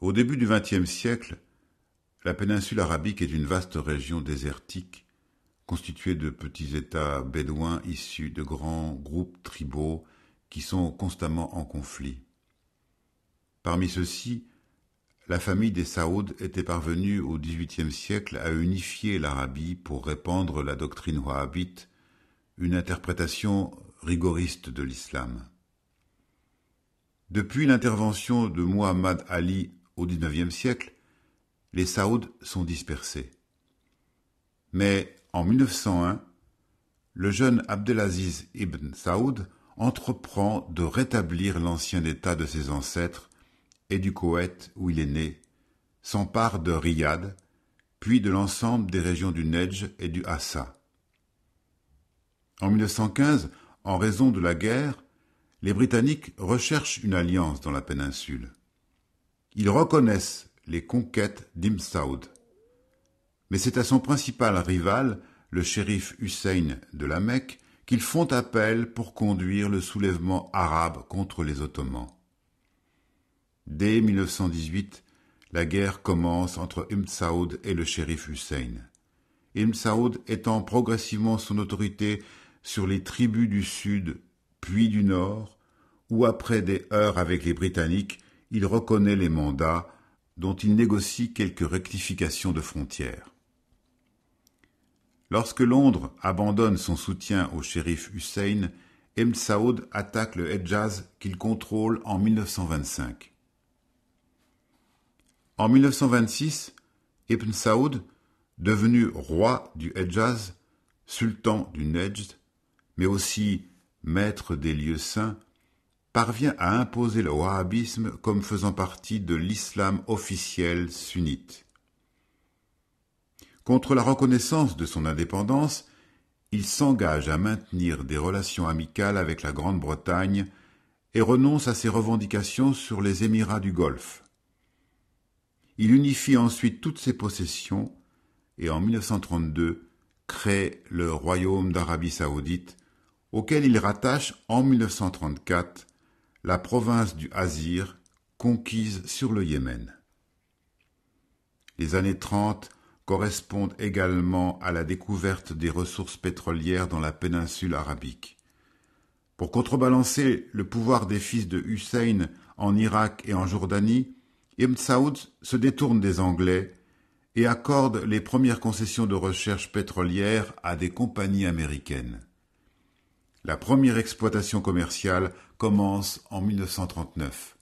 Au début du XXe siècle, la péninsule arabique est une vaste région désertique, constituée de petits États bédouins issus de grands groupes tribaux qui sont constamment en conflit. Parmi ceux-ci, la famille des Saouds était parvenue au XVIIIe siècle à unifier l'Arabie pour répandre la doctrine wahhabite, une interprétation rigoriste de l'islam. Depuis l'intervention de Muhammad Ali au XIXe siècle, les Saouds sont dispersés. Mais en 1901, le jeune Abdelaziz ibn Saoud entreprend de rétablir l'ancien état de ses ancêtres et du Koweït où il est né, s'empare de Riyad, puis de l'ensemble des régions du Nedj et du Hassa. En 1915, en raison de la guerre, les Britanniques recherchent une alliance dans la péninsule. Ils reconnaissent les conquêtes d'Imsaoud. Mais c'est à son principal rival, le shérif Hussein de la Mecque, qu'ils font appel pour conduire le soulèvement arabe contre les Ottomans. Dès 1918, la guerre commence entre Imsaoud et le shérif Hussein. Imsaoud étend progressivement son autorité sur les tribus du sud puis du nord, où après des heurts avec les Britanniques, il reconnaît les mandats dont il négocie quelques rectifications de frontières. Lorsque Londres abandonne son soutien au shérif Hussein, Ibn Saoud attaque le Hedjaz qu'il contrôle en 1925. En 1926, Ibn Saoud, devenu roi du Hedjaz, sultan du Nejd, mais aussi maître des lieux saints, parvient à imposer le wahhabisme comme faisant partie de l'islam officiel sunnite. Contre la reconnaissance de son indépendance, il s'engage à maintenir des relations amicales avec la Grande-Bretagne et renonce à ses revendications sur les Émirats du Golfe. Il unifie ensuite toutes ses possessions et en 1932 crée le Royaume d'Arabie saoudite, auquel il rattache en 1934 la province du Hazir, conquise sur le Yémen. Les années 30 correspondent également à la découverte des ressources pétrolières dans la péninsule arabique. Pour contrebalancer le pouvoir des fils de Hussein en Irak et en Jordanie, Ibn Saoud se détourne des Anglais et accorde les premières concessions de recherche pétrolière à des compagnies américaines. La première exploitation commerciale commence en 1939.